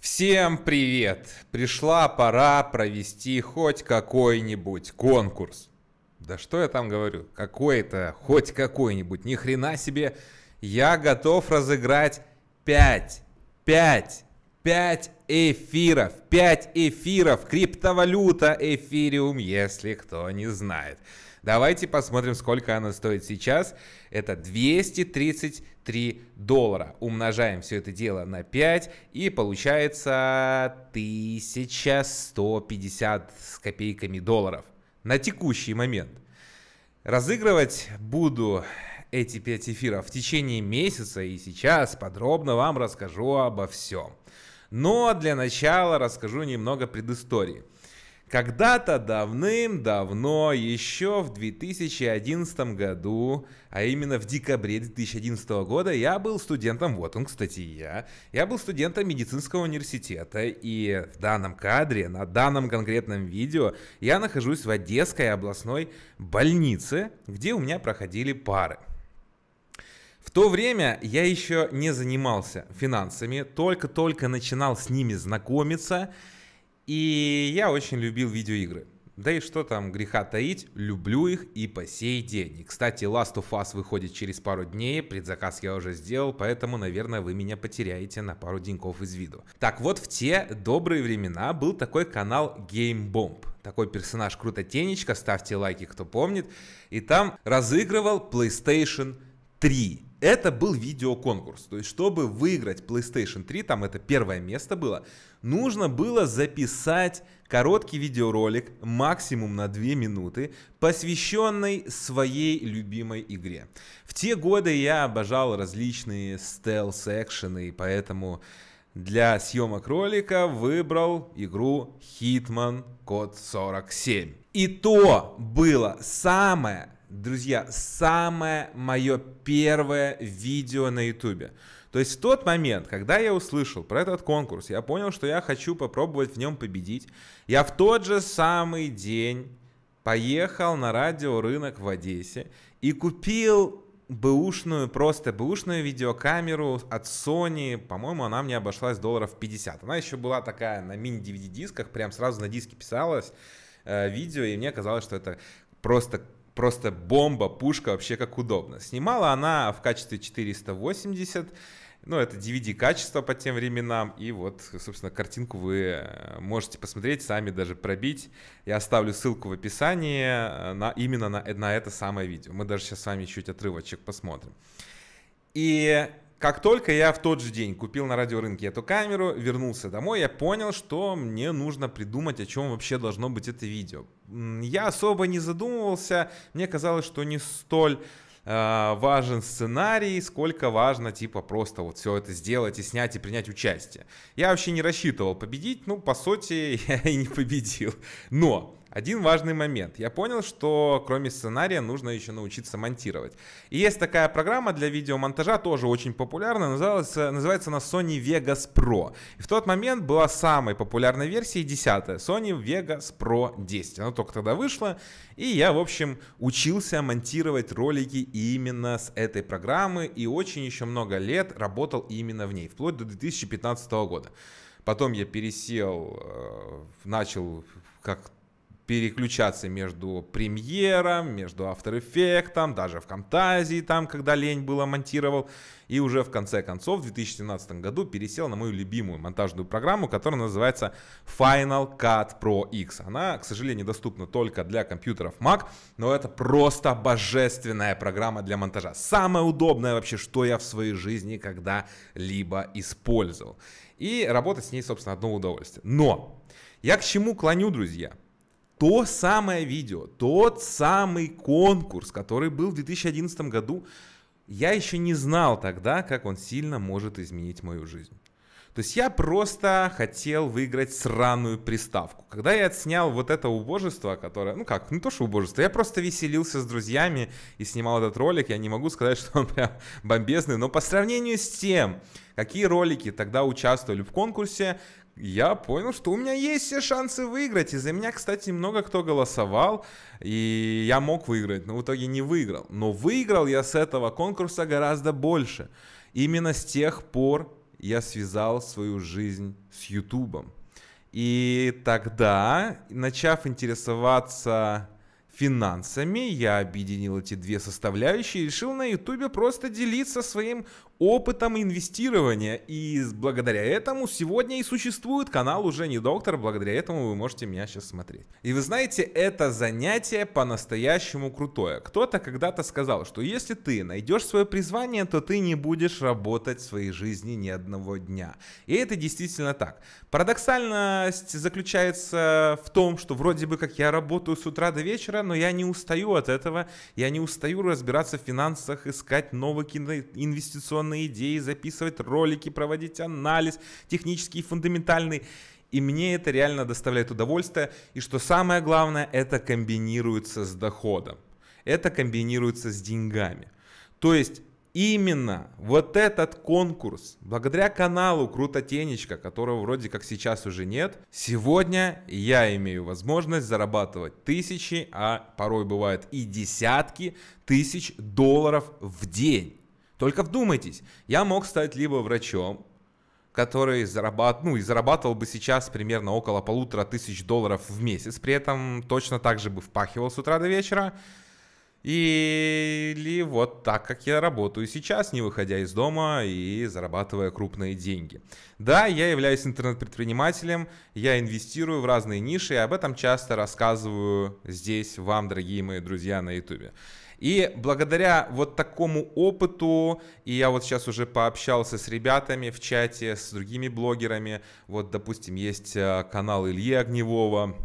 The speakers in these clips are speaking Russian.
Всем привет! Пришла пора провести хоть какой-нибудь конкурс. Да что я там говорю? Какой-то, хоть какой-нибудь, ни хрена себе. Я готов разыграть 5, 5, 5 эфиров, 5 эфиров, криптовалюта эфириум, если кто не знает. Давайте посмотрим, сколько она стоит сейчас. Это 233 доллара. Умножаем все это дело на 5 и получается 1150 с копейками долларов на текущий момент. Разыгрывать буду эти 5 эфиров в течение месяца и сейчас подробно вам расскажу обо всем. Но для начала расскажу немного предыстории. Когда-то давным-давно, еще в 2011 году, а именно в декабре 2011 года, я был студентом, вот он, кстати, я, я был студентом медицинского университета, и в данном кадре, на данном конкретном видео, я нахожусь в Одесской областной больнице, где у меня проходили пары. В то время я еще не занимался финансами, только-только начинал с ними знакомиться – и я очень любил видеоигры. Да и что там греха таить, люблю их и по сей день. И, кстати, Last of Us выходит через пару дней, предзаказ я уже сделал, поэтому, наверное, вы меня потеряете на пару деньков из виду. Так вот, в те добрые времена был такой канал Game Bomb. Такой персонаж Крутотенечка, ставьте лайки, кто помнит. И там разыгрывал PlayStation 3. Это был видеоконкурс. То есть, чтобы выиграть PlayStation 3, там это первое место было, нужно было записать короткий видеоролик, максимум на 2 минуты, посвященный своей любимой игре. В те годы я обожал различные стелс-экшены, и поэтому для съемок ролика выбрал игру Hitman Code 47. И то было самое, друзья, самое мое первое видео на ютубе. То есть в тот момент, когда я услышал про этот конкурс, я понял, что я хочу попробовать в нем победить. Я в тот же самый день поехал на радиорынок в Одессе и купил бэушную, просто бэушную видеокамеру от Sony. По-моему, она мне обошлась долларов 50. Она еще была такая на мини-DVD дисках, прям сразу на диске писалось э, видео, и мне казалось, что это просто просто бомба, пушка, вообще как удобно. Снимала она в качестве 480 ну, это DVD-качество по тем временам. И вот, собственно, картинку вы э, можете посмотреть, сами даже пробить. Я оставлю ссылку в описании э, на, именно на, э, на это самое видео. Мы даже сейчас с вами чуть отрывочек посмотрим. И как только я в тот же день купил на радиорынке эту камеру, вернулся домой, я понял, что мне нужно придумать, о чем вообще должно быть это видео. Я особо не задумывался, мне казалось, что не столь а, важен сценарий, сколько важно, типа, просто вот все это сделать и снять и принять участие. Я вообще не рассчитывал победить, ну, по сути, я и не победил. Но один важный момент. Я понял, что кроме сценария нужно еще научиться монтировать. И есть такая программа для видеомонтажа, тоже очень популярная, называется называется она Sony Vegas Pro. И в тот момент была самой популярной версией 10 Sony Vegas Pro 10. Она только тогда вышла, и я, в общем, учился монтировать ролики именно с этой программы, и очень еще много лет работал именно в ней, вплоть до 2015 года. Потом я пересел, э, начал как переключаться между премьером, между After Effects, даже в Камтазии, там, когда лень было, монтировал. И уже в конце концов, в 2017 году пересел на мою любимую монтажную программу, которая называется Final Cut Pro X. Она, к сожалению, доступна только для компьютеров Mac, но это просто божественная программа для монтажа. Самое удобное вообще, что я в своей жизни когда-либо использовал. И работать с ней, собственно, одно удовольствие. Но я к чему клоню, друзья? то самое видео, тот самый конкурс, который был в 2011 году, я еще не знал тогда, как он сильно может изменить мою жизнь. То есть я просто хотел выиграть сраную приставку. Когда я отснял вот это убожество, которое, ну как, ну то, что убожество, я просто веселился с друзьями и снимал этот ролик. Я не могу сказать, что он прям бомбезный, но по сравнению с тем, какие ролики тогда участвовали в конкурсе, я понял, что у меня есть все шансы выиграть. И за меня, кстати, много кто голосовал, и я мог выиграть, но в итоге не выиграл. Но выиграл я с этого конкурса гораздо больше. Именно с тех пор я связал свою жизнь с Ютубом. И тогда, начав интересоваться финансами, я объединил эти две составляющие и решил на Ютубе просто делиться своим опытом инвестирования. И благодаря этому сегодня и существует канал «Уже не доктор». Благодаря этому вы можете меня сейчас смотреть. И вы знаете, это занятие по-настоящему крутое. Кто-то когда-то сказал, что если ты найдешь свое призвание, то ты не будешь работать в своей жизни ни одного дня. И это действительно так. Парадоксальность заключается в том, что вроде бы как я работаю с утра до вечера, но я не устаю от этого. Я не устаю разбираться в финансах, искать новые инвестиционные на идеи, записывать ролики, проводить анализ технический и фундаментальный. И мне это реально доставляет удовольствие. И что самое главное, это комбинируется с доходом. Это комбинируется с деньгами. То есть именно вот этот конкурс, благодаря каналу Круто Тенечка, которого вроде как сейчас уже нет, сегодня я имею возможность зарабатывать тысячи, а порой бывает и десятки тысяч долларов в день. Только вдумайтесь, я мог стать либо врачом, который зарабат... ну, и зарабатывал бы сейчас примерно около полутора тысяч долларов в месяц, при этом точно так же бы впахивал с утра до вечера, или вот так, как я работаю сейчас, не выходя из дома и зарабатывая крупные деньги. Да, я являюсь интернет-предпринимателем, я инвестирую в разные ниши, и об этом часто рассказываю здесь вам, дорогие мои друзья на YouTube. И благодаря вот такому опыту, и я вот сейчас уже пообщался с ребятами в чате, с другими блогерами, вот, допустим, есть э, канал Ильи Огневого,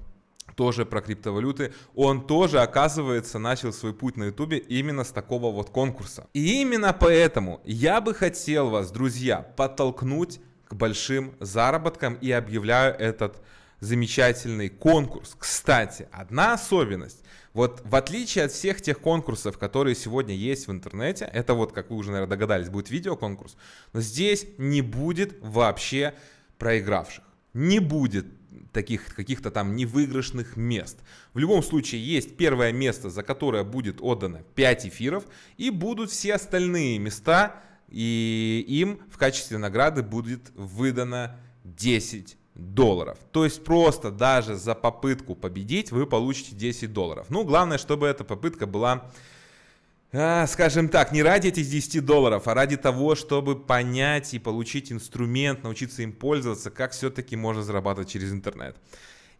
тоже про криптовалюты, он тоже, оказывается, начал свой путь на ютубе именно с такого вот конкурса. И именно поэтому я бы хотел вас, друзья, подтолкнуть к большим заработкам и объявляю этот замечательный конкурс. Кстати, одна особенность. Вот в отличие от всех тех конкурсов, которые сегодня есть в интернете, это вот, как вы уже, наверное, догадались, будет видеоконкурс, но здесь не будет вообще проигравших. Не будет таких каких-то там невыигрышных мест. В любом случае есть первое место, за которое будет отдано 5 эфиров, и будут все остальные места, и им в качестве награды будет выдано 10 долларов. То есть просто даже за попытку победить вы получите 10 долларов. Ну, главное, чтобы эта попытка была, э, скажем так, не ради этих 10 долларов, а ради того, чтобы понять и получить инструмент, научиться им пользоваться, как все-таки можно зарабатывать через интернет.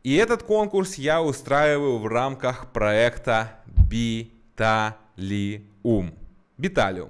И этот конкурс я устраиваю в рамках проекта Биталиум. Биталиум.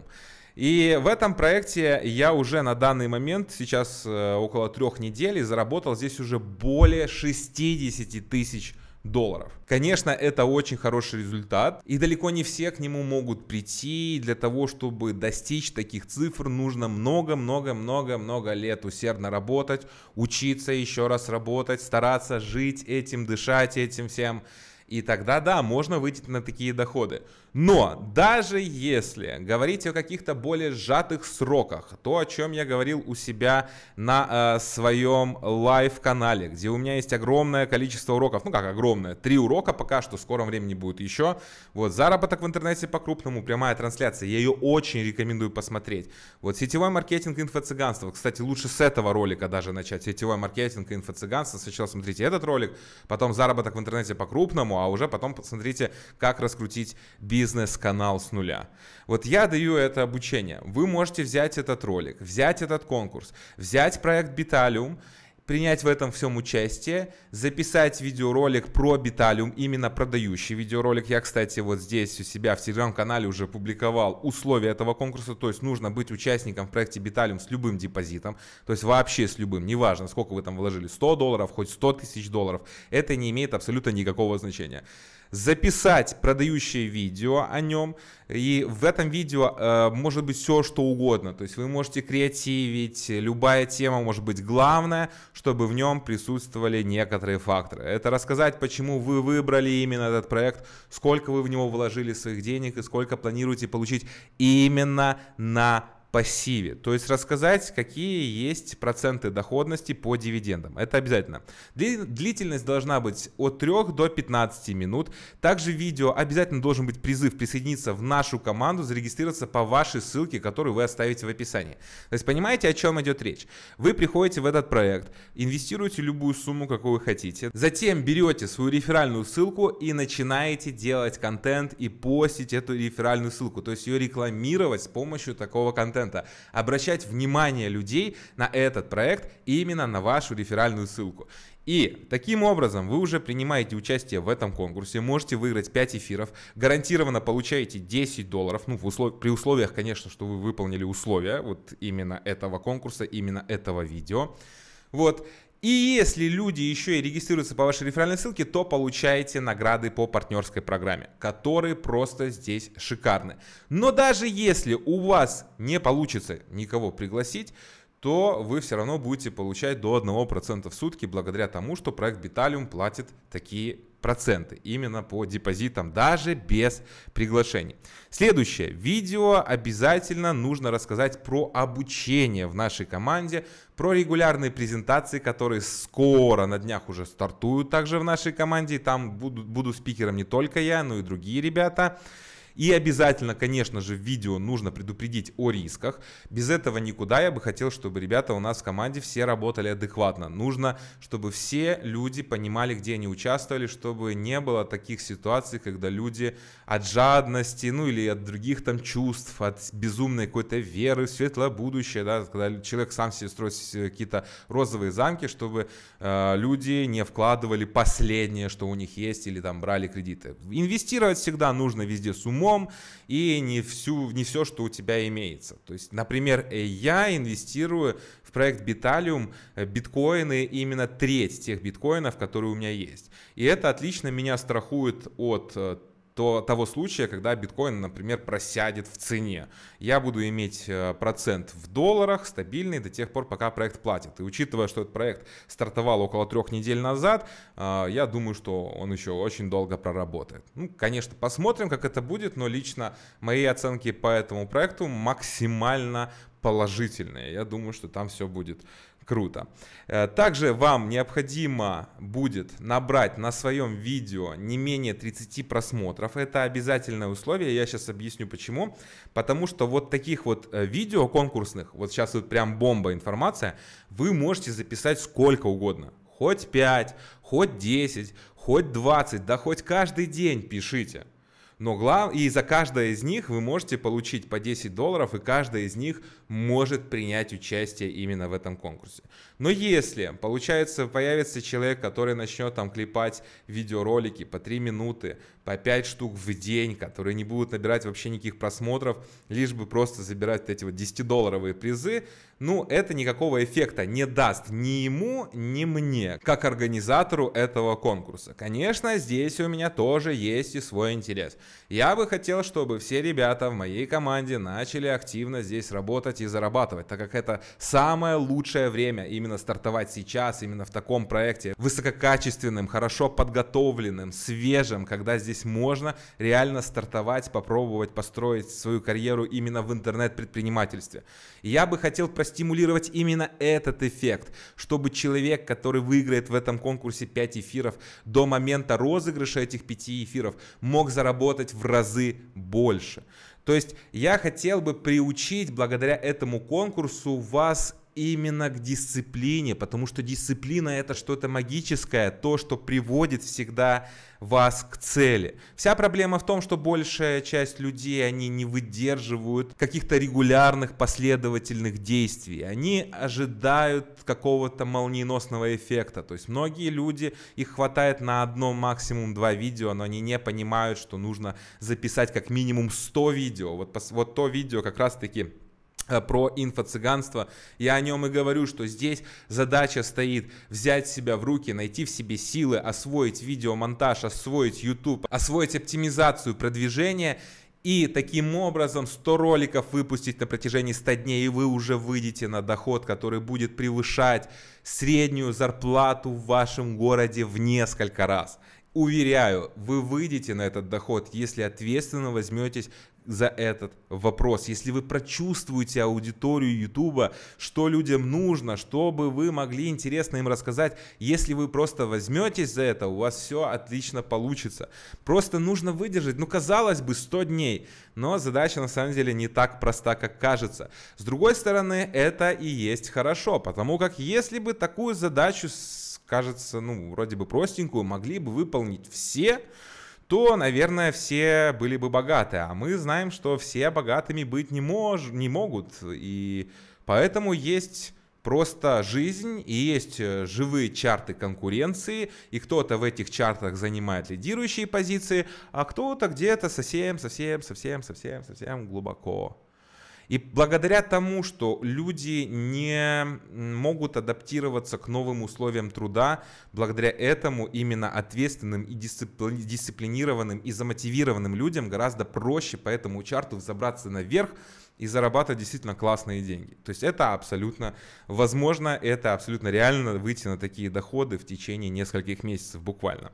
И в этом проекте я уже на данный момент, сейчас э, около трех недель, заработал здесь уже более 60 тысяч долларов. Конечно, это очень хороший результат, и далеко не все к нему могут прийти. для того, чтобы достичь таких цифр, нужно много-много-много-много лет усердно работать, учиться, еще раз работать, стараться жить этим, дышать этим всем. И тогда, да, можно выйти на такие доходы. Но даже если говорить о каких-то более сжатых сроках, то, о чем я говорил у себя на э, своем лайв-канале, где у меня есть огромное количество уроков, ну как огромное, три урока пока что, в скором времени будет еще. Вот заработок в интернете по-крупному, прямая трансляция, я ее очень рекомендую посмотреть. Вот сетевой маркетинг инфо-цыганство, кстати, лучше с этого ролика даже начать, сетевой маркетинг и инфо-цыганство. Сначала смотрите этот ролик, потом заработок в интернете по-крупному, а уже потом посмотрите, как раскрутить бизнес бизнес-канал с нуля. Вот я даю это обучение. Вы можете взять этот ролик, взять этот конкурс, взять проект Биталиум, принять в этом всем участие, записать видеоролик про Биталиум, именно продающий видеоролик. Я, кстати, вот здесь у себя в телеграм-канале уже публиковал условия этого конкурса, то есть нужно быть участником в проекте Биталиум с любым депозитом, то есть вообще с любым, неважно, сколько вы там вложили, 100 долларов, хоть 100 тысяч долларов, это не имеет абсолютно никакого значения записать продающее видео о нем. И в этом видео э, может быть все, что угодно. То есть вы можете креативить, любая тема может быть главная, чтобы в нем присутствовали некоторые факторы. Это рассказать, почему вы выбрали именно этот проект, сколько вы в него вложили своих денег и сколько планируете получить именно на пассиве. То есть рассказать, какие есть проценты доходности по дивидендам. Это обязательно. Длительность должна быть от 3 до 15 минут. Также в видео обязательно должен быть призыв присоединиться в нашу команду, зарегистрироваться по вашей ссылке, которую вы оставите в описании. То есть понимаете, о чем идет речь? Вы приходите в этот проект, инвестируете любую сумму, какую вы хотите. Затем берете свою реферальную ссылку и начинаете делать контент и постить эту реферальную ссылку. То есть ее рекламировать с помощью такого контента 100%, обращать внимание людей на этот проект и именно на вашу реферальную ссылку. И таким образом вы уже принимаете участие в этом конкурсе, можете выиграть 5 эфиров, гарантированно получаете 10 долларов, ну, в услов... при условиях, конечно, что вы выполнили условия вот именно этого конкурса, именно этого видео. Вот, и если люди еще и регистрируются по вашей реферальной ссылке, то получаете награды по партнерской программе, которые просто здесь шикарны. Но даже если у вас не получится никого пригласить, то вы все равно будете получать до 1% в сутки благодаря тому, что проект Биталиум платит такие проценты именно по депозитам, даже без приглашений. Следующее видео обязательно нужно рассказать про обучение в нашей команде, про регулярные презентации, которые скоро на днях уже стартуют также в нашей команде. там буду, буду спикером не только я, но и другие ребята. И обязательно, конечно же, в видео нужно предупредить о рисках. Без этого никуда. Я бы хотел, чтобы ребята у нас в команде все работали адекватно. Нужно, чтобы все люди понимали, где они участвовали, чтобы не было таких ситуаций, когда люди от жадности, ну или от других там чувств, от безумной какой-то веры, светлое будущее, да, когда человек сам себе строит э, какие-то розовые замки, чтобы э, люди не вкладывали последнее, что у них есть, или там брали кредиты. Инвестировать всегда нужно везде с умом, умом и не, всю, не все, что у тебя имеется. То есть, например, э, я инвестирую в проект Bitalium э, биткоины именно треть тех биткоинов, которые у меня есть. И это отлично меня страхует от э, то того случая, когда биткоин, например, просядет в цене. Я буду иметь э, процент в долларах стабильный до тех пор, пока проект платит. И учитывая, что этот проект стартовал около трех недель назад, э, я думаю, что он еще очень долго проработает. Ну, конечно, посмотрим, как это будет, но лично мои оценки по этому проекту максимально положительные. Я думаю, что там все будет Круто. Э, также вам необходимо будет набрать на своем видео не менее 30 просмотров. Это обязательное условие, я сейчас объясню почему. Потому что вот таких вот э, видео конкурсных, вот сейчас вот прям бомба информация, вы можете записать сколько угодно. Хоть 5, хоть 10, хоть 20, да хоть каждый день пишите. Но глав... И за каждое из них вы можете получить по 10 долларов, и каждая из них может принять участие именно в этом конкурсе. Но если, получается, появится человек, который начнет там клепать видеоролики по 3 минуты, по 5 штук в день, которые не будут набирать вообще никаких просмотров, лишь бы просто забирать вот эти вот 10-долларовые призы, ну, это никакого эффекта не даст ни ему, ни мне, как организатору этого конкурса. Конечно, здесь у меня тоже есть и свой интерес. Я бы хотел, чтобы все ребята в моей команде начали активно здесь работать и зарабатывать, так как это самое лучшее время именно стартовать сейчас, именно в таком проекте, высококачественным, хорошо подготовленным, свежим, когда здесь здесь можно реально стартовать, попробовать построить свою карьеру именно в интернет-предпринимательстве. Я бы хотел простимулировать именно этот эффект, чтобы человек, который выиграет в этом конкурсе 5 эфиров, до момента розыгрыша этих 5 эфиров мог заработать в разы больше. То есть я хотел бы приучить благодаря этому конкурсу вас именно к дисциплине, потому что дисциплина это что-то магическое, то, что приводит всегда вас к цели. Вся проблема в том, что большая часть людей, они не выдерживают каких-то регулярных последовательных действий. Они ожидают какого-то молниеносного эффекта. То есть многие люди, их хватает на одно максимум два видео, но они не понимают, что нужно записать как минимум 100 видео. Вот, вот то видео как раз таки Э, про инфо-цыганство. Я о нем и говорю, что здесь задача стоит взять себя в руки, найти в себе силы, освоить видеомонтаж, освоить YouTube, освоить оптимизацию продвижения и таким образом 100 роликов выпустить на протяжении 100 дней, и вы уже выйдете на доход, который будет превышать среднюю зарплату в вашем городе в несколько раз. Уверяю, вы выйдете на этот доход, если ответственно возьметесь за этот вопрос. Если вы прочувствуете аудиторию Ютуба, что людям нужно, чтобы вы могли интересно им рассказать, если вы просто возьметесь за это, у вас все отлично получится. Просто нужно выдержать, ну казалось бы, 100 дней, но задача на самом деле не так проста, как кажется. С другой стороны, это и есть хорошо, потому как если бы такую задачу, кажется, ну вроде бы простенькую, могли бы выполнить все, то, наверное, все были бы богаты. А мы знаем, что все богатыми быть не, мож, не могут. И поэтому есть просто жизнь и есть э, живые чарты конкуренции, и кто-то в этих чартах занимает лидирующие позиции, а кто-то где-то совсем, совсем, совсем, совсем, совсем глубоко. И благодаря тому, что люди не могут адаптироваться к новым условиям труда, благодаря этому именно ответственным и дисципли... дисциплинированным и замотивированным людям гораздо проще по этому чарту взобраться наверх и зарабатывать действительно классные деньги. То есть это абсолютно возможно, это абсолютно реально выйти на такие доходы в течение нескольких месяцев буквально.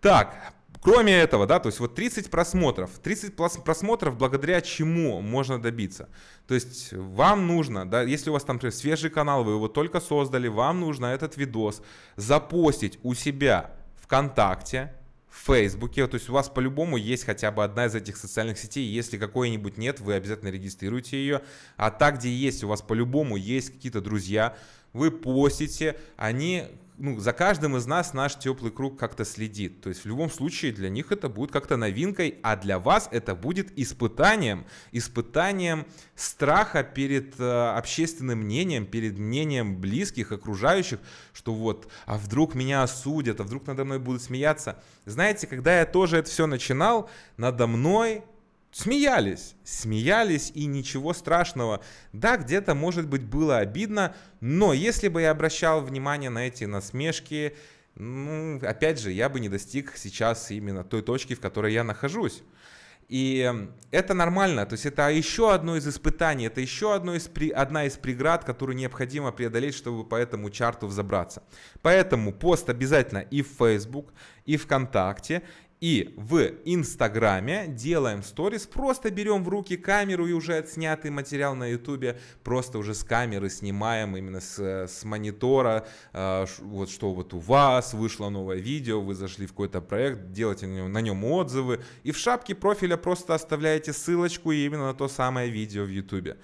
Так, Кроме этого, да, то есть вот 30 просмотров. 30 просмотров благодаря чему можно добиться. То есть вам нужно, да, если у вас там например, свежий канал, вы его только создали, вам нужно этот видос запостить у себя ВКонтакте, в Фейсбуке. То есть у вас по-любому есть хотя бы одна из этих социальных сетей. Если какой-нибудь нет, вы обязательно регистрируете ее. А так, где есть, у вас по-любому есть какие-то друзья, вы постите, они ну, за каждым из нас наш теплый круг как-то следит. То есть в любом случае для них это будет как-то новинкой, а для вас это будет испытанием, испытанием страха перед э, общественным мнением, перед мнением близких, окружающих, что вот, а вдруг меня осудят, а вдруг надо мной будут смеяться. Знаете, когда я тоже это все начинал, надо мной смеялись, смеялись и ничего страшного. Да, где-то, может быть, было обидно, но если бы я обращал внимание на эти насмешки, ну, опять же, я бы не достиг сейчас именно той точки, в которой я нахожусь. И эм, это нормально, то есть это еще одно из испытаний, это еще одно из, одна из преград, которую необходимо преодолеть, чтобы по этому чарту взобраться. Поэтому пост обязательно и в Facebook, и ВКонтакте, и в Инстаграме делаем сторис, просто берем в руки камеру и уже отснятый материал на Ютубе, просто уже с камеры снимаем именно с, с монитора, э, вот что вот у вас, вышло новое видео, вы зашли в какой-то проект, делаете на нем, на нем отзывы, и в шапке профиля просто оставляете ссылочку именно на то самое видео в Ютубе.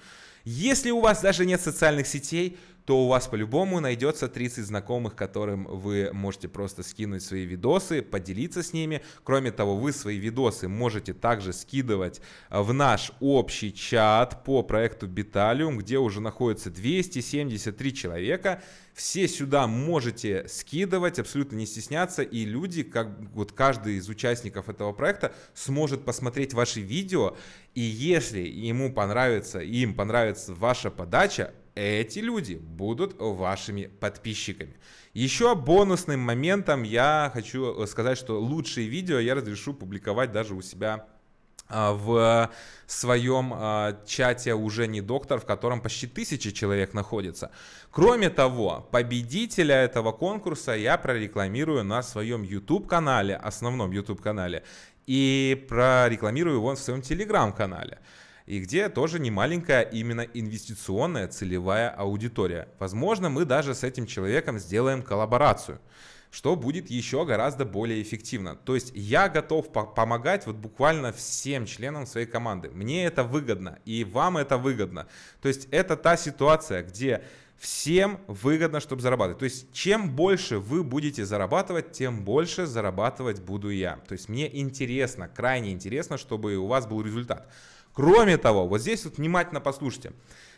Если у вас даже нет социальных сетей, то у вас по-любому найдется 30 знакомых, которым вы можете просто скинуть свои видосы, поделиться с ними. Кроме того, вы свои видосы можете также скидывать э, в наш общий чат по проекту Биталиум, где уже находится 273 человека. Все сюда можете скидывать, абсолютно не стесняться, и люди, как вот каждый из участников этого проекта, сможет посмотреть ваши видео, и если ему понравится, им понравится ваша подача, эти люди будут вашими подписчиками. Еще бонусным моментом я хочу э, сказать, что лучшие видео я разрешу публиковать даже у себя а, в своем а, чате уже не доктор, в котором почти тысячи человек находится. Кроме того, победителя этого конкурса я прорекламирую на своем YouTube-канале, основном YouTube-канале, и прорекламирую его в своем телеграм-канале и где тоже немаленькая а именно инвестиционная целевая аудитория. Возможно, мы даже с этим человеком сделаем коллаборацию что будет еще гораздо более эффективно. То есть я готов по помогать вот буквально всем членам своей команды. Мне это выгодно, и вам это выгодно. То есть это та ситуация, где всем выгодно, чтобы зарабатывать. То есть чем больше вы будете зарабатывать, тем больше зарабатывать буду я. То есть мне интересно, крайне интересно, чтобы у вас был результат. Кроме того, вот здесь вот внимательно послушайте.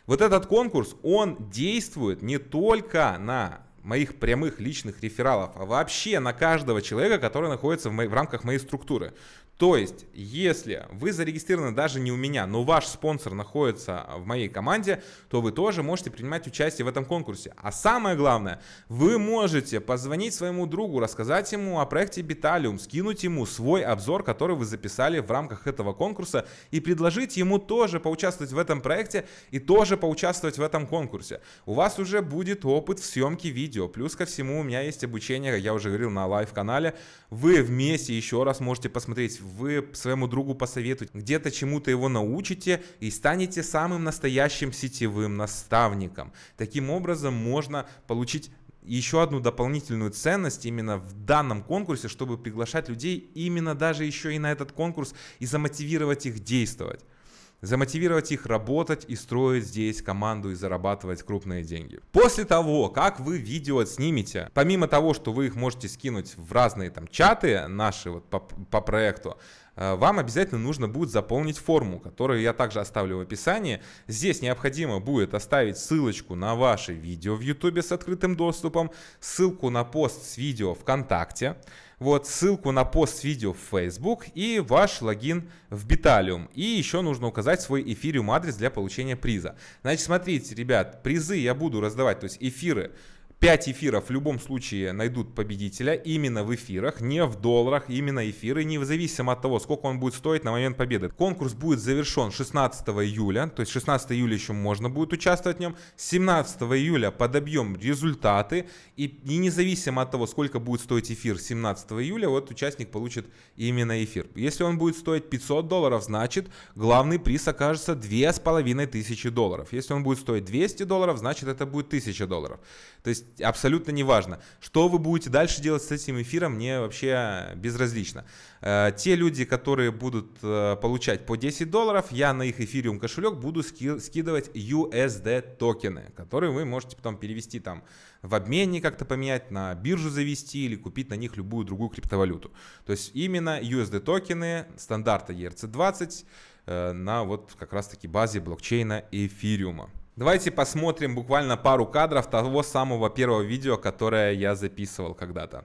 Вот этот конкурс, он действует не только на моих прямых личных рефералов, а вообще на каждого человека, который находится в, моей, в рамках моей структуры. То есть, если вы зарегистрированы даже не у меня, но ваш спонсор находится в моей команде, то вы тоже можете принимать участие в этом конкурсе. А самое главное, вы можете позвонить своему другу, рассказать ему о проекте Биталиум, скинуть ему свой обзор, который вы записали в рамках этого конкурса, и предложить ему тоже поучаствовать в этом проекте и тоже поучаствовать в этом конкурсе. У вас уже будет опыт в съемке видео. Плюс ко всему у меня есть обучение, как я уже говорил на лайв-канале. Вы вместе еще раз можете посмотреть вы своему другу посоветуете, где-то чему-то его научите и станете самым настоящим сетевым наставником. Таким образом можно получить еще одну дополнительную ценность именно в данном конкурсе, чтобы приглашать людей именно даже еще и на этот конкурс и замотивировать их действовать замотивировать их работать и строить здесь команду и зарабатывать крупные деньги. После того, как вы видео снимете, помимо того, что вы их можете скинуть в разные там чаты наши вот по, по проекту, э, вам обязательно нужно будет заполнить форму, которую я также оставлю в описании. Здесь необходимо будет оставить ссылочку на ваше видео в YouTube с открытым доступом, ссылку на пост с видео ВКонтакте, вот ссылку на пост видео в Facebook и ваш логин в Биталиум. И еще нужно указать свой эфириум адрес для получения приза. Значит, смотрите, ребят, призы я буду раздавать, то есть эфиры 5 эфиров в любом случае найдут победителя именно в эфирах, не в долларах, именно эфиры, независимо от того, сколько он будет стоить на момент победы. Конкурс будет завершен 16 июля, то есть 16 июля еще можно будет участвовать в нем. 17 июля подобьем результаты и, и независимо от того, сколько будет стоить эфир 17 июля, вот участник получит именно эфир. Если он будет стоить 500 долларов, значит главный приз окажется 2500 долларов. Если он будет стоить 200 долларов, значит это будет 1000 долларов. То есть абсолютно неважно. Что вы будете дальше делать с этим эфиром, мне вообще безразлично. Э, те люди, которые будут э, получать по 10 долларов, я на их эфириум кошелек буду скидывать USD токены, которые вы можете потом перевести там в обмене как-то поменять, на биржу завести или купить на них любую другую криптовалюту. То есть именно USD токены стандарта ERC20 э, на вот как раз таки базе блокчейна эфириума. Давайте посмотрим буквально пару кадров того самого первого видео, которое я записывал когда-то.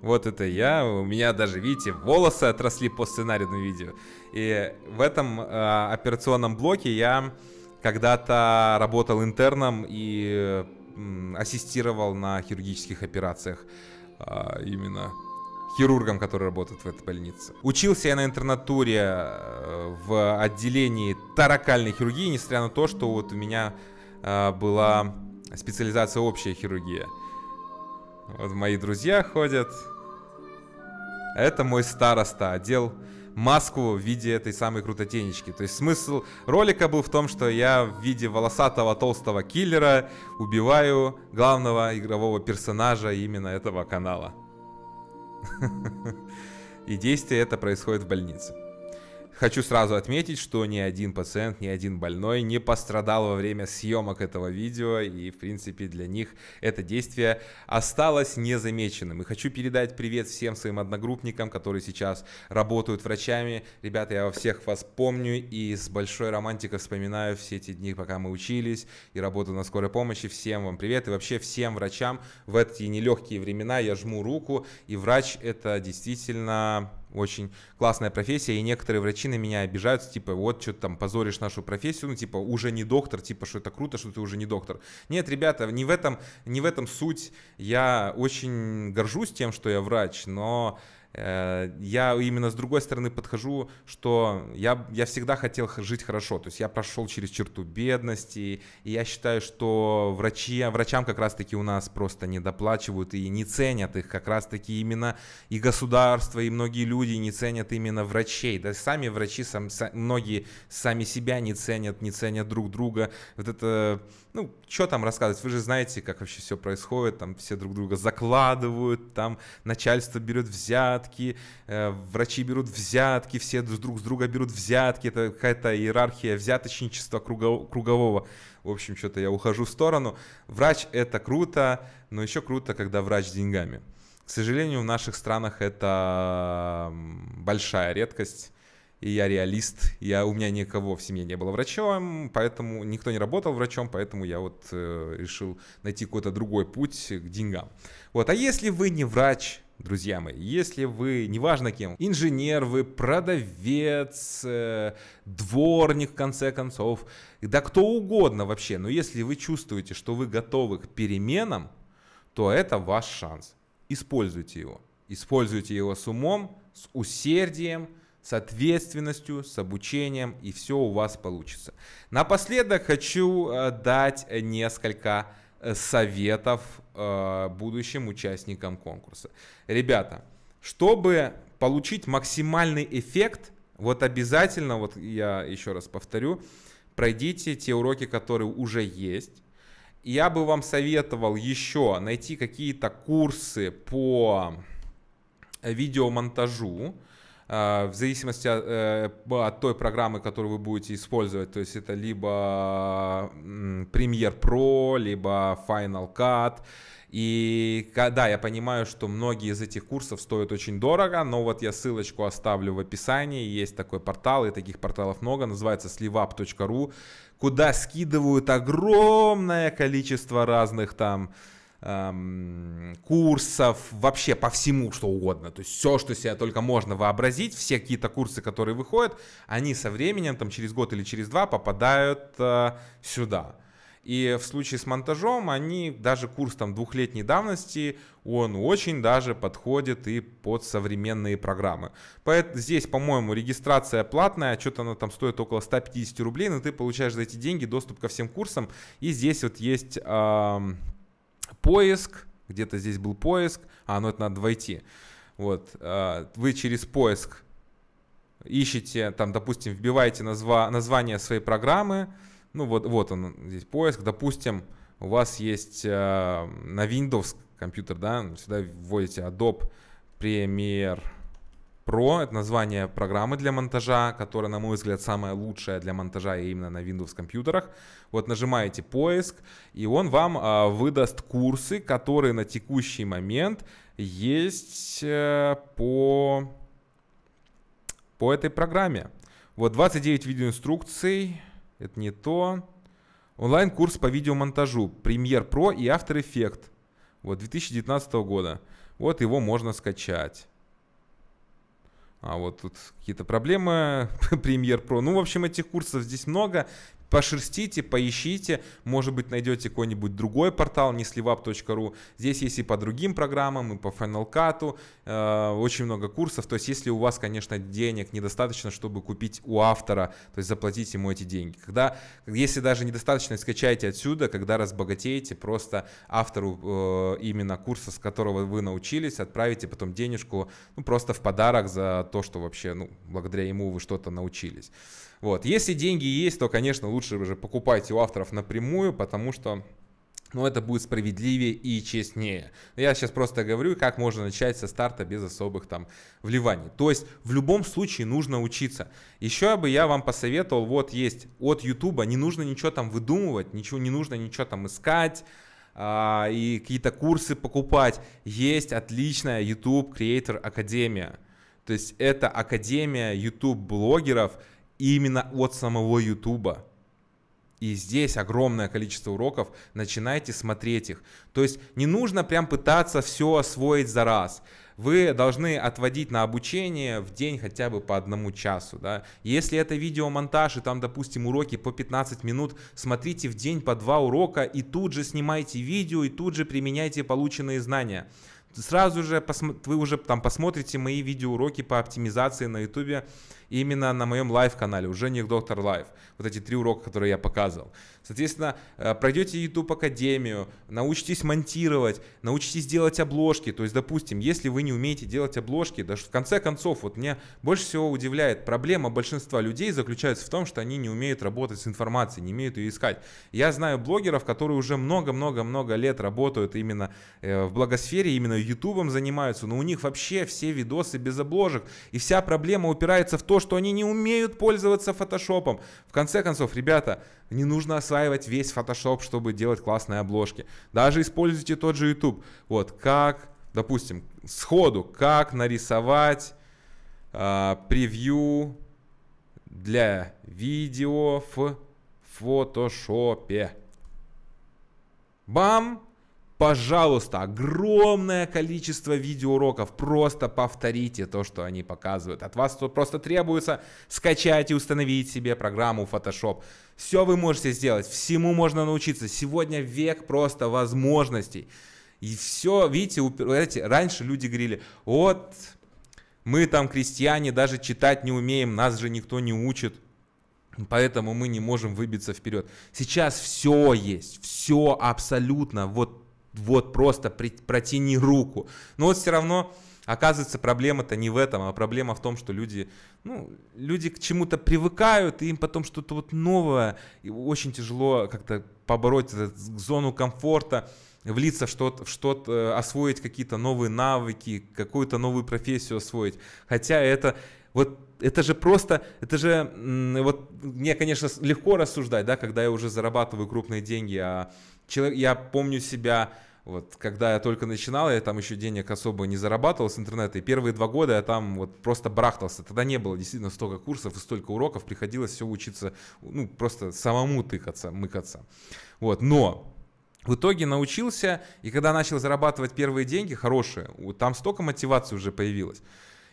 Вот это я, у меня даже, видите, волосы отросли по сценарию видео. И в этом э, операционном блоке я когда-то работал интерном и э, ассистировал на хирургических операциях э, именно хирургом, который работает в этой больнице. Учился я на интернатуре э, в отделении таракальной хирургии, несмотря на то, что вот у меня э, была специализация общая хирургия. Вот мои друзья ходят. Это мой староста, одел маску в виде этой самой крутотенечки. То есть смысл ролика был в том, что я в виде волосатого толстого киллера убиваю главного игрового персонажа именно этого канала. И действие это происходит в больнице. Хочу сразу отметить, что ни один пациент, ни один больной не пострадал во время съемок этого видео, и, в принципе, для них это действие осталось незамеченным. И хочу передать привет всем своим одногруппникам, которые сейчас работают врачами. Ребята, я во всех вас помню и с большой романтикой вспоминаю все эти дни, пока мы учились и работаю на скорой помощи. Всем вам привет и вообще всем врачам в эти нелегкие времена я жму руку, и врач это действительно очень классная профессия, и некоторые врачи на меня обижаются, типа, вот что ты там позоришь нашу профессию, ну, типа, уже не доктор, типа, что это круто, что ты уже не доктор. Нет, ребята, не в этом, не в этом суть. Я очень горжусь тем, что я врач, но Э, я именно с другой стороны подхожу, что я, я всегда хотел жить хорошо, то есть я прошел через черту бедности, и я считаю, что врачи, врачам как раз-таки у нас просто не доплачивают и не ценят их, как раз-таки именно и государство, и многие люди не ценят именно врачей, да сами врачи, сам, сам, многие сами себя не ценят, не ценят друг друга, вот это ну, что там рассказывать, вы же знаете, как вообще все происходит, там все друг друга закладывают, там начальство берет взятки, э, врачи берут взятки, все друг с друга берут взятки, это какая-то иерархия взяточничества кругов, кругового. В общем, что-то я ухожу в сторону. Врач — это круто, но еще круто, когда врач деньгами. К сожалению, в наших странах это большая редкость и я реалист, я, у меня никого в семье не было врачом, поэтому никто не работал врачом, поэтому я вот э, решил найти какой-то другой путь к деньгам. Вот, а если вы не врач, друзья мои, если вы, неважно кем, инженер вы, продавец, э, дворник, в конце концов, да кто угодно вообще, но если вы чувствуете, что вы готовы к переменам, то это ваш шанс. Используйте его. Используйте его с умом, с усердием, с ответственностью, с обучением, и все у вас получится. Напоследок хочу э, дать несколько э, советов э, будущим участникам конкурса. Ребята, чтобы получить максимальный эффект, вот обязательно, вот я еще раз повторю, пройдите те уроки, которые уже есть. Я бы вам советовал еще найти какие-то курсы по видеомонтажу, а, в зависимости от, а, э, от той программы, которую вы будете использовать, то есть это либо Premiere Pro, либо Final Cut, и да, я понимаю, что многие из этих курсов стоят очень дорого, но вот я ссылочку оставлю в описании. Есть такой портал, и таких порталов много, называется slivup.ru, куда скидывают огромное количество разных там Эм, курсов, вообще по всему, что угодно. То есть все, что себе только можно вообразить, все какие-то курсы, которые выходят, они со временем, там через год или через два попадают э, сюда. И в случае с монтажом они, даже курс там двухлетней давности, он очень даже подходит и под современные программы. Поэтому здесь, по-моему, регистрация платная, что-то она там стоит около 150 рублей, но ты получаешь за эти деньги доступ ко всем курсам. И здесь вот есть... Э, поиск, где-то здесь был поиск, а, ну это надо войти. Вот, а, вы через поиск ищете, там, допустим, вбиваете назва- название своей программы, ну вот, вот он здесь поиск, допустим, у вас есть а, на Windows компьютер, да, сюда вводите Adobe Premiere Pro. Это название программы для монтажа, которая, на мой взгляд, самая лучшая для монтажа именно на Windows компьютерах. Вот нажимаете поиск, и он вам э, выдаст курсы, которые на текущий момент есть э, по, по этой программе. Вот 29 видеоинструкций, это не то. Онлайн-курс по видеомонтажу, Premiere Pro и After Effects. Вот 2019 года. Вот его можно скачать. А вот тут какие-то проблемы, Premiere Pro. Ну, в общем, этих курсов здесь много пошерстите, поищите, может быть найдете какой-нибудь другой портал, не slivup.ru. Здесь есть и по другим программам, и по Final Cut, э, очень много курсов. То есть если у вас, конечно, денег недостаточно, чтобы купить у автора, то есть заплатить ему эти деньги. Когда, если даже недостаточно, скачайте отсюда, когда разбогатеете, просто автору э, именно курса, с которого вы научились, отправите потом денежку, ну просто в подарок за то, что вообще, ну благодаря ему вы что-то научились. Вот. Если деньги есть, то, конечно, лучше уже покупать у авторов напрямую, потому что но ну, это будет справедливее и честнее. Я сейчас просто говорю, как можно начать со старта без особых там вливаний. То есть в любом случае нужно учиться. Еще бы я вам посоветовал, вот есть от YouTube, не нужно ничего там выдумывать, ничего не нужно ничего там искать а, и какие-то курсы покупать. Есть отличная YouTube Creator Академия. То есть это академия YouTube блогеров, именно от самого Ютуба. И здесь огромное количество уроков, начинайте смотреть их. То есть не нужно прям пытаться все освоить за раз. Вы должны отводить на обучение в день хотя бы по одному часу. Да? Если это видеомонтаж и там, допустим, уроки по 15 минут, смотрите в день по два урока и тут же снимайте видео и тут же применяйте полученные знания сразу же вы уже там посмотрите мои видеоуроки по оптимизации на ютубе именно на моем лайв-канале, уже не доктор лайв, вот эти три урока, которые я показывал. Соответственно, э, пройдете YouTube академию, научитесь монтировать, научитесь делать обложки, то есть, допустим, если вы не умеете делать обложки, даже в конце концов, вот меня больше всего удивляет, проблема большинства людей заключается в том, что они не умеют работать с информацией, не умеют ее искать. Я знаю блогеров, которые уже много-много-много лет работают именно э, в благосфере, именно ютубом занимаются, но у них вообще все видосы без обложек, и вся проблема упирается в то, то, что они не умеют пользоваться фотошопом. В конце концов, ребята, не нужно осваивать весь фотошоп, чтобы делать классные обложки. Даже используйте тот же YouTube. Вот как, допустим, сходу, как нарисовать э, превью для видео в фотошопе. Бам! Пожалуйста, огромное количество видеоуроков. Просто повторите то, что они показывают. От вас просто требуется скачать и установить себе программу Photoshop. Все вы можете сделать, всему можно научиться. Сегодня век просто возможностей. И все, видите, знаете, раньше люди говорили, вот мы там крестьяне даже читать не умеем, нас же никто не учит. Поэтому мы не можем выбиться вперед. Сейчас все есть, все абсолютно. Вот вот просто при, протяни руку. Но вот все равно оказывается проблема-то не в этом, а проблема в том, что люди, ну, люди к чему-то привыкают, и им потом что-то вот новое, и очень тяжело как-то побороть эту зону комфорта, влиться в что-то, в что-то, э, освоить какие-то новые навыки, какую-то новую профессию освоить. Хотя это вот это же просто, это же, вот мне, конечно, легко рассуждать, да, когда я уже зарабатываю крупные деньги, а человек, я помню себя, вот, когда я только начинал, я там еще денег особо не зарабатывал с интернета, и первые два года я там вот просто барахтался. Тогда не было действительно столько курсов и столько уроков, приходилось все учиться, ну, просто самому тыкаться, мыкаться. Вот, но в итоге научился, и когда начал зарабатывать первые деньги, хорошие, там столько мотивации уже появилось.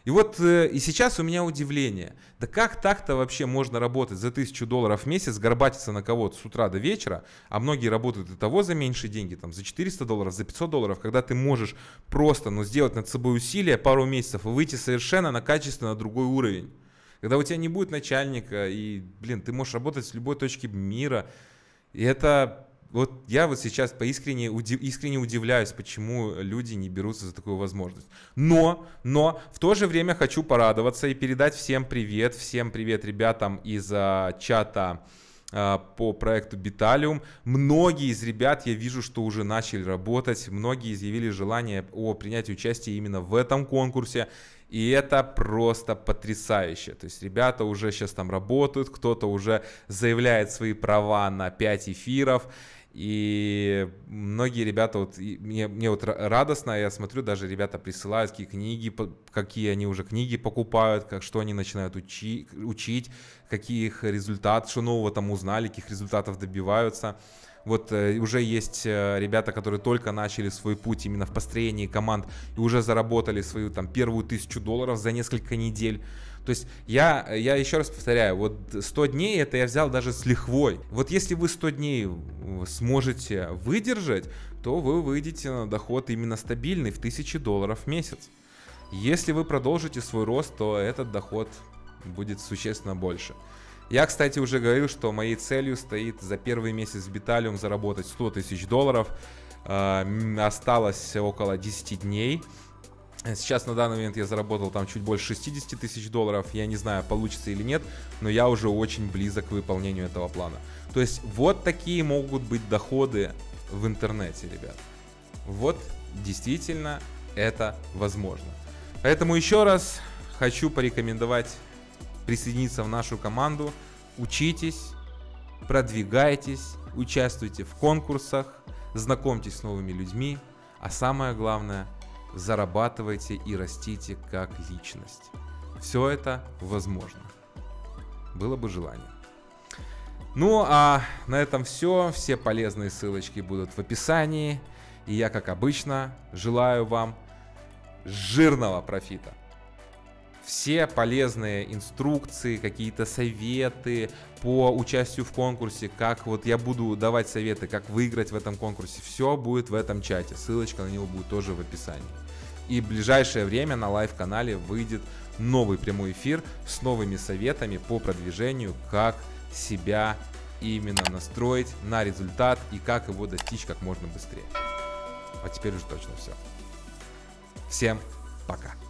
И вот э, и сейчас у меня удивление. Да как так-то вообще можно работать за тысячу долларов в месяц, горбатиться на кого-то с утра до вечера, а многие работают и того за меньшие деньги, там, за 400 долларов, за 500 долларов, когда ты можешь просто, ну, сделать над собой усилия пару месяцев и выйти совершенно на качественно другой уровень. Когда у тебя не будет начальника, и, блин, ты можешь работать с любой точки мира, и это вот я вот сейчас поискренне удив, искренне удивляюсь, почему люди не берутся за такую возможность. Но, но в то же время хочу порадоваться и передать всем привет, всем привет ребятам из а, чата а, по проекту Биталиум. Многие из ребят, я вижу, что уже начали работать, многие изъявили желание о принятии участия именно в этом конкурсе. И это просто потрясающе. То есть ребята уже сейчас там работают, кто-то уже заявляет свои права на 5 эфиров. И многие ребята, вот мне, мне вот радостно, я смотрю, даже ребята присылают, какие книги, какие они уже книги покупают, как, что они начинают учи, учить, каких результат, что нового там узнали, каких результатов добиваются. Вот э, уже есть э, ребята, которые только начали свой путь именно в построении команд и уже заработали свою там первую тысячу долларов за несколько недель. То есть я, я еще раз повторяю, вот 100 дней это я взял даже с лихвой. Вот если вы 100 дней сможете выдержать, то вы выйдете на доход именно стабильный в 1000 долларов в месяц. Если вы продолжите свой рост, то этот доход будет существенно больше. Я, кстати, уже говорил, что моей целью стоит за первый месяц в Биталиум заработать 100 тысяч долларов. А, осталось около 10 дней. Сейчас на данный момент я заработал там чуть больше 60 тысяч долларов. Я не знаю, получится или нет, но я уже очень близок к выполнению этого плана. То есть вот такие могут быть доходы в интернете, ребят. Вот действительно это возможно. Поэтому еще раз хочу порекомендовать присоединиться в нашу команду. Учитесь, продвигайтесь, участвуйте в конкурсах, знакомьтесь с новыми людьми, а самое главное, зарабатывайте и растите как личность. Все это возможно. Было бы желание. Ну а на этом все. Все полезные ссылочки будут в описании. И я, как обычно, желаю вам жирного профита все полезные инструкции, какие-то советы по участию в конкурсе, как вот я буду давать советы, как выиграть в этом конкурсе, все будет в этом чате. Ссылочка на него будет тоже в описании. И в ближайшее время на лайв-канале выйдет новый прямой эфир с новыми советами по продвижению, как себя именно настроить на результат и как его достичь как можно быстрее. А теперь уже точно все. Всем пока!